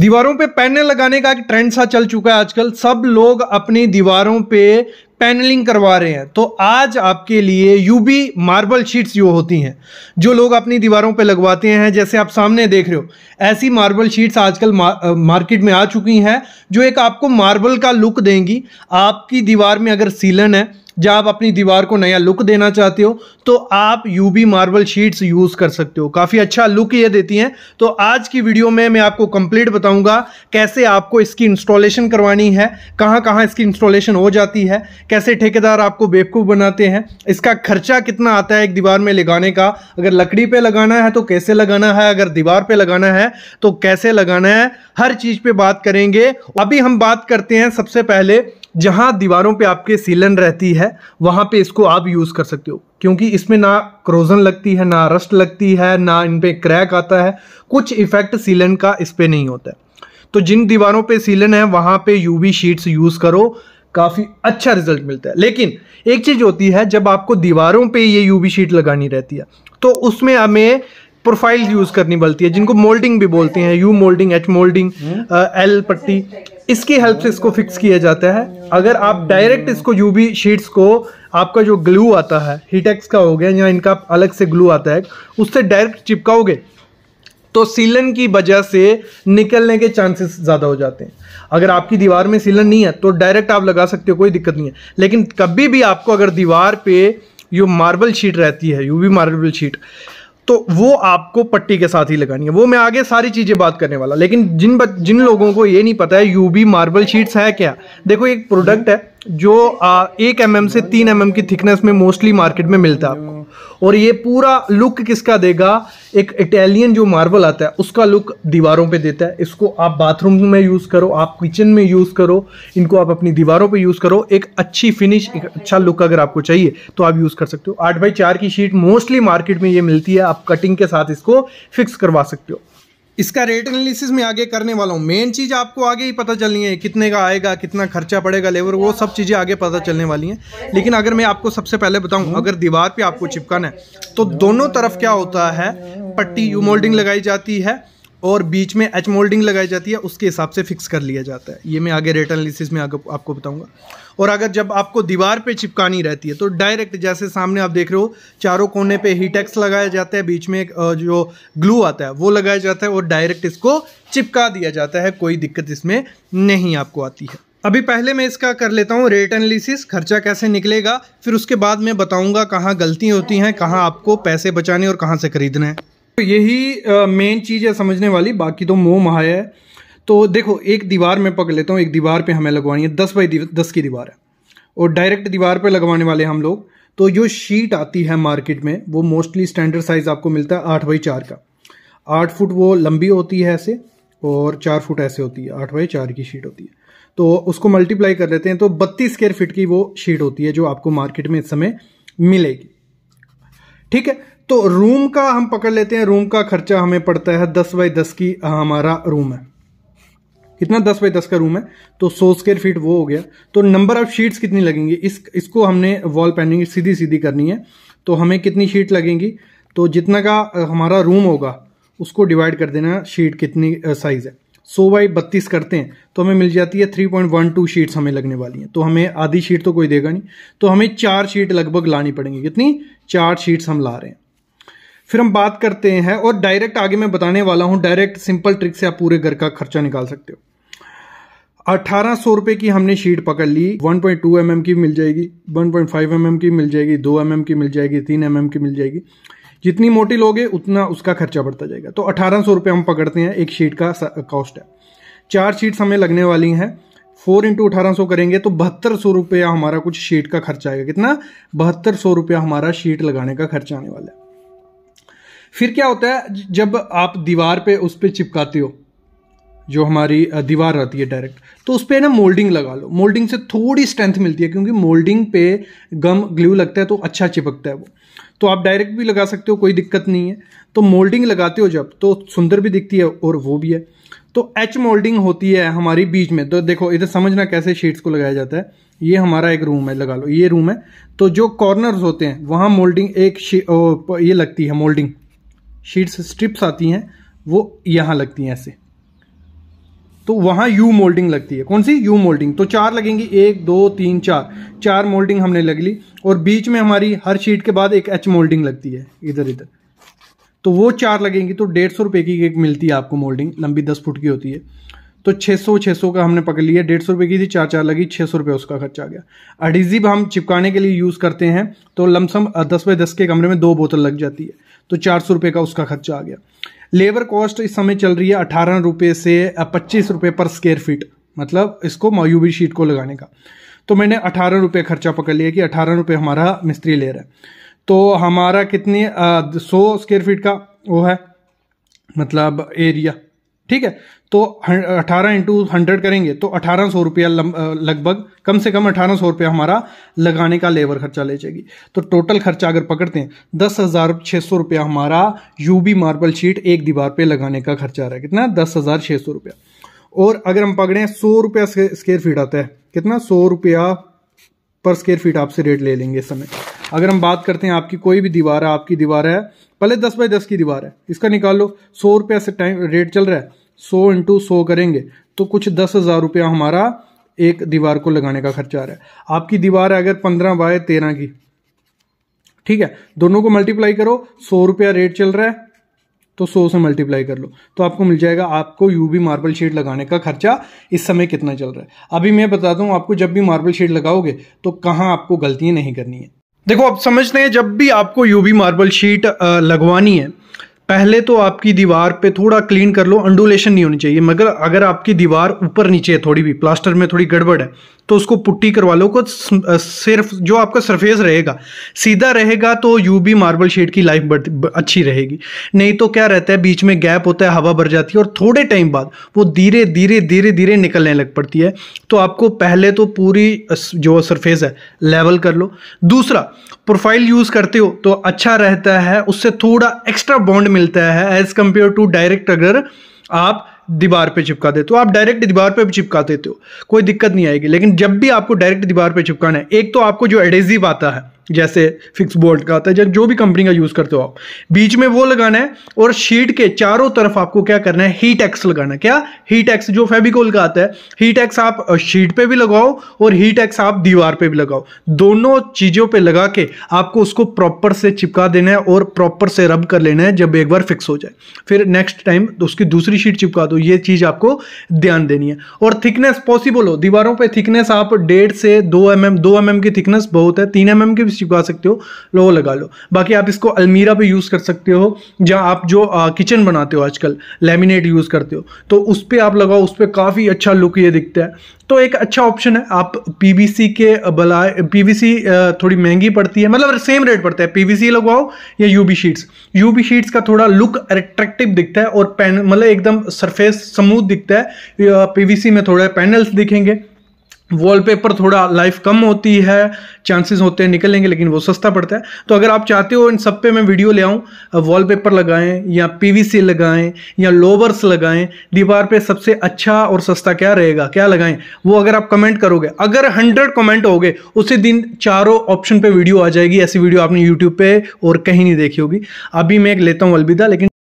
दीवारों पे पैनल लगाने का एक ट्रेंड सा चल चुका है आजकल सब लोग अपनी दीवारों पे पैनलिंग करवा रहे हैं तो आज आपके लिए यूबी मार्बल शीट्स जो होती हैं जो लोग अपनी दीवारों पे लगवाते हैं जैसे आप सामने देख रहे हो ऐसी मार्बल शीट्स आजकल मा, मार्केट में आ चुकी हैं जो एक आपको मार्बल का लुक देंगी आपकी दीवार में अगर सीलन है जब आप अपनी दीवार को नया लुक देना चाहते हो तो आप यूबी मार्बल शीट्स यूज़ कर सकते हो काफ़ी अच्छा लुक ये देती हैं तो आज की वीडियो में मैं आपको कंप्लीट बताऊंगा कैसे आपको इसकी इंस्टॉलेशन करवानी है कहां कहां इसकी इंस्टॉलेशन हो जाती है कैसे ठेकेदार आपको बेवकूफ़ बनाते हैं इसका खर्चा कितना आता है एक दीवार में लगाने का अगर लकड़ी पर लगाना है तो कैसे लगाना है अगर दीवार पर लगाना है तो कैसे लगाना है हर चीज़ पर बात करेंगे अभी हम बात करते हैं सबसे पहले जहाँ दीवारों पे आपके सीलन रहती है वहाँ पे इसको आप यूज़ कर सकते हो क्योंकि इसमें ना क्रोजन लगती है ना रस्ट लगती है ना इन पर क्रैक आता है कुछ इफ़ेक्ट सीलन का इस पर नहीं होता है तो जिन दीवारों पे सीलन है वहाँ पे यूवी शीट्स यूज़ करो काफ़ी अच्छा रिजल्ट मिलता है लेकिन एक चीज़ होती है जब आपको दीवारों पे ये यूवी शीट लगानी रहती है तो उसमें हमें प्रोफाइल यूज़ करनी पड़ती है जिनको मोल्डिंग भी बोलते हैं U moulding H moulding L पट्टी इसकी हेल्प से इसको फिक्स किया जाता है अगर आप डायरेक्ट इसको यूवी शीट्स को आपका जो ग्लू आता है हीटेक्स का हो गया या इनका अलग से ग्लू आता है उससे डायरेक्ट चिपकाओगे तो सीलन की वजह से निकलने के चांसेस ज़्यादा हो जाते हैं अगर आपकी दीवार में सीलन नहीं है तो डायरेक्ट आप लगा सकते हो कोई दिक्कत नहीं है लेकिन कभी भी आपको अगर दीवार पे यू मार्बल शीट रहती है यूवी मार्बल शीट तो वो आपको पट्टी के साथ ही लगानी है वो मैं आगे सारी चीज़ें बात करने वाला लेकिन जिन बच, जिन लोगों को ये नहीं पता है यूबी मार्बल शीट्स है क्या देखो एक प्रोडक्ट है जो आ, एक एम mm से तीन एम mm की थिकनेस में मोस्टली मार्केट में मिलता है आपको और ये पूरा लुक किसका देगा एक इटालियन जो मार्बल आता है उसका लुक दीवारों पे देता है इसको आप बाथरूम में यूज़ करो आप किचन में यूज़ करो इनको आप अपनी दीवारों पे यूज़ करो एक अच्छी फिनिश एक अच्छा लुक अगर आपको चाहिए तो आप यूज़ कर सकते हो आठ बाई चार की शीट मोस्टली मार्केट में ये मिलती है आप कटिंग के साथ इसको फिक्स करवा सकते हो इसका रेट एनालिसिस में आगे करने वाला हूँ मेन चीज़ आपको आगे ही पता चलनी है कितने का आएगा कितना खर्चा पड़ेगा लेबर वो सब चीज़ें आगे पता चलने वाली हैं लेकिन अगर मैं आपको सबसे पहले बताऊँ अगर दीवार पे आपको चिपकाना है तो दोनों तरफ क्या होता है पट्टी यू मोल्डिंग लगाई जाती है और बीच में एच मोल्डिंग लगाई जाती है उसके हिसाब से फिक्स कर लिया जाता है ये मैं आगे रेट एनालिसिस में आगे आपको बताऊंगा और अगर जब आपको दीवार पे चिपकानी रहती है तो डायरेक्ट जैसे सामने आप देख रहे हो चारों कोने पे हीटेक्स लगाया जाता है बीच में एक जो ग्लू आता है वो लगाया जाता है और डायरेक्ट इसको चिपका दिया जाता है कोई दिक्कत इसमें नहीं आपको आती है अभी पहले मैं इसका कर लेता हूँ रेट एनालिसिस खर्चा कैसे निकलेगा फिर उसके बाद मैं बताऊँगा कहाँ गलती होती हैं कहाँ आपको पैसे बचाने और कहाँ से खरीदना है तो यही मेन चीज़ है समझने वाली बाकी तो मोह महा है तो देखो एक दीवार में पकड़ लेता हूँ एक दीवार पे हमें लगवानी है दस बाई दस की दीवार है और डायरेक्ट दीवार पे लगवाने वाले हम लोग तो जो शीट आती है मार्केट में वो मोस्टली स्टैंडर्ड साइज आपको मिलता है आठ बाई चार का आठ फुट वो लंबी होती है ऐसे और चार फुट ऐसे होती है आठ बाई चार की शीट होती है तो उसको मल्टीप्लाई कर लेते हैं तो बत्तीस स्क्वेयर फिट की वो शीट होती है जो आपको मार्केट में इस समय मिलेगी ठीक है तो रूम का हम पकड़ लेते हैं रूम का खर्चा हमें पड़ता है दस बाई दस की हमारा रूम है कितना दस बाई दस का रूम है तो सौ स्क्वेयर फीट वो हो गया तो नंबर ऑफ शीट्स कितनी लगेंगी इस इसको हमने वॉल पेंटिंग सीधी सीधी करनी है तो हमें कितनी शीट लगेंगी तो जितना का हमारा रूम होगा उसको डिवाइड कर देना शीट कितनी साइज़ है सौ बाई बत्तीस करते हैं तो हमें मिल जाती है three point one two sheets हमें लगने वाली हैं तो हमें आधी शीट तो कोई देगा नहीं तो हमें चार शीट लगभग लानी पड़ेंगी कितनी चार शीट्स हम ला रहे हैं फिर हम बात करते हैं और डायरेक्ट आगे मैं बताने वाला हूं डायरेक्ट सिंपल ट्रिक से आप पूरे घर का खर्चा निकाल सकते हो अठारह सौ रुपए की हमने शीट पकड़ ली 1.2 पॉइंट mm की मिल जाएगी 1.5 पॉइंट mm की मिल जाएगी 2 mm की मिल जाएगी 3 mm की मिल जाएगी जितनी मोटी लोगे उतना उसका खर्चा बढ़ता जाएगा तो अठारह सौ रुपये हम पकड़ते हैं एक शीट का कॉस्ट है चार शीट हमें लगने वाली हैं फोर इंटू अठारह सौ करेंगे तो बहत्तर सौ रुपया हमारा कुछ शीट का खर्चा आएगा कितना बहत्तर सौ रुपया हमारा शीट लगाने का खर्चा आने वाला है फिर क्या होता है जब आप दीवार पे उस पर चिपकाते हो जो हमारी दीवार रहती है डायरेक्ट तो उस पर ना मोल्डिंग लगा लो मोल्डिंग से थोड़ी स्ट्रेंथ मिलती है क्योंकि मोल्डिंग पे गम ग्लू लगता है तो अच्छा चिपकता है वो तो आप डायरेक्ट भी लगा सकते हो कोई दिक्कत नहीं है तो मोल्डिंग लगाते हो जब तो सुंदर भी दिखती है और वो भी है तो एच मोल्डिंग होती है हमारी बीच में तो देखो इधर समझना कैसे शीट्स को लगाया जाता है ये हमारा एक रूम है लगा लो ये रूम है तो जो कॉर्नर्स होते हैं वहाँ मोल्डिंग एक ओ, ये लगती है मोल्डिंग शीट्स स्ट्रिप्स आती हैं वो यहां लगती हैं ऐसे तो वहां यू मोल्डिंग लगती है कौन सी यू मोल्डिंग तो चार लगेंगी एक दो तीन चार चार मोल्डिंग हमने लग ली और बीच में हमारी हर शीट के बाद एक एच मोल्डिंग लगती है इधर इधर तो वो चार लगेंगी तो डेढ़ सौ रुपये की एक मिलती है आपको मोल्डिंग लंबी दस फुट की होती है तो सौ 600 सौ का हमने पकड़ लिया डेढ़ सौ रुपये की थी चार चार लगी छः सौ रुपये उसका खर्चा आ गया अडिजिब हम चिपकाने के लिए यूज़ करते हैं तो लमसम दस बाय दस के कमरे में दो बोतल लग जाती है तो चार सौ रुपये का उसका खर्चा आ गया लेबर कॉस्ट इस समय चल रही है अठारह रुपये से पच्चीस रुपये पर स्क्वेयर फीट मतलब इसको मायूबी शीट को लगाने का तो मैंने अठारह रुपये खर्चा पकड़ लिया कि अठारह रुपये हमारा मिस्त्री ले रहा है तो हमारा कितनी सौ स्क्वेयर फीट का वो है मतलब एरिया ठीक है तो अठारह इंटू हंड्रेड करेंगे तो अठारह सौ रुपया लगभग कम से कम अठारह सौ रुपया हमारा लगाने का लेबर खर्चा ले जाएगी तो टोटल खर्चा अगर पकड़ते हैं दस हजार छह सौ रुपया हमारा यूबी मार्बल शीट एक दीवार पे लगाने का खर्चा आ रहा है कितना दस हजार छह सौ रुपया और अगर हम पकड़े सौ रुपया स्क्वेयर फीट आता है कितना सौ रुपया पर स्क्वेयर फीट आपसे रेट ले लेंगे इस समय अगर हम बात करते हैं आपकी कोई भी दीवार है आपकी दीवार है पहले दस बाय दस की दीवार है इसका निकाल लो सौ रुपया से टाइम रेट चल रहा है सौ इंटू सौ करेंगे तो कुछ दस हज़ार रुपया हमारा एक दीवार को लगाने का खर्चा आ रहा है आपकी दीवार है अगर पंद्रह बाय तेरह की ठीक है दोनों को मल्टीप्लाई करो सौ रुपया रेट चल रहा है तो सौ से मल्टीप्लाई कर लो तो आपको मिल जाएगा आपको यूबी मार्बल शीट लगाने का खर्चा इस समय कितना चल रहा है अभी मैं बताता हूँ आपको जब भी मार्बल शीट लगाओगे तो कहाँ आपको गलतियाँ नहीं करनी है देखो आप समझते हैं जब भी आपको यूबी मार्बल शीट लगवानी है पहले तो आपकी दीवार पे थोड़ा क्लीन कर लो अंडुलेशन नहीं होनी चाहिए मगर अगर आपकी दीवार ऊपर नीचे है थोड़ी भी प्लास्टर में थोड़ी गड़बड़ है तो उसको पुट्टी करवा लो को सिर्फ जो आपका सरफेस रहेगा सीधा रहेगा तो यूबी मार्बल शेड की लाइफ बढ़ अच्छी रहेगी नहीं तो क्या रहता है बीच में गैप होता है हवा भर जाती है और थोड़े टाइम बाद वो धीरे धीरे धीरे धीरे निकलने लग पड़ती है तो आपको पहले तो पूरी जो सरफेस है लेवल कर लो दूसरा प्रोफाइल यूज़ करते हो तो अच्छा रहता है उससे थोड़ा एक्स्ट्रा बॉन्ड मिलता है एज कंपेयर टू डायरेक्ट अगर आप दीवार पे चिपका देते हो आप डायरेक्ट दीवार पे भी चिपका देते हो कोई दिक्कत नहीं आएगी लेकिन जब भी आपको डायरेक्ट दीवार पे चिपकाना है एक तो आपको जो एडेजिव आता है जैसे फिक्स बोल्ट का आता है जो भी कंपनी का यूज़ करते हो आप बीच में वो लगाना है और शीट के चारों तरफ आपको क्या करना है हीट एक्स लगाना है क्या हीट एक्स जो फेबिकोल का आता है हीट एक्स आप शीट पे भी लगाओ और हीट एक्स आप दीवार पे भी लगाओ दोनों चीज़ों पे लगा के आपको उसको प्रॉपर से चिपका देना है और प्रॉपर से रब कर लेना है जब एक बार फिक्स हो जाए फिर नेक्स्ट टाइम उसकी दूसरी शीट चिपका दो ये चीज़ आपको ध्यान देनी है और थिकनेस पॉसिबल हो दीवारों पर थिकनेस आप डेढ़ से दो एम mm, एम दो एम mm एम की थिकनेस बहुत है तीन एम mm एम की चिपका सकते हो लोगो लगा लो बाकी आप इसको अलमीरा पे यूज़ कर सकते हो जहाँ आप जो किचन बनाते हो आजकल लेमिनेट यूज़ करते हो तो उस पर आप लगाओ उस पर काफ़ी अच्छा लुक ये दिखता है तो एक अच्छा ऑप्शन है आप पी के बला पी थोड़ी महंगी पड़ती है मतलब सेम रेट पड़ता है पी लगवाओ या यू शीट्स यू शीट्स का थोड़ा लुक अट्रैक्टिव दिखता है और पैन मतलब एकदम सरफेस समूथ दिखता है पी में थोड़े पैनल्स दिखेंगे वॉलपेपर थोड़ा लाइफ कम होती है चांसेस होते हैं निकलेंगे लेकिन वो सस्ता पड़ता है तो अगर आप चाहते हो इन सब पे मैं वीडियो ले आऊँ वॉलपेपर लगाएं या पीवीसी लगाएं या लोवर्स लगाएं दीवार पे सबसे अच्छा और सस्ता क्या रहेगा क्या लगाएं वो अगर आप कमेंट करोगे अगर हंड्रेड कमेंट होगे उसी दिन चारों ऑप्शन पर वीडियो आ जाएगी ऐसी वीडियो आपने यूट्यूब पर और कहीं नहीं देखी होगी अभी मैं एक लेता हूँ अलविदा लेकिन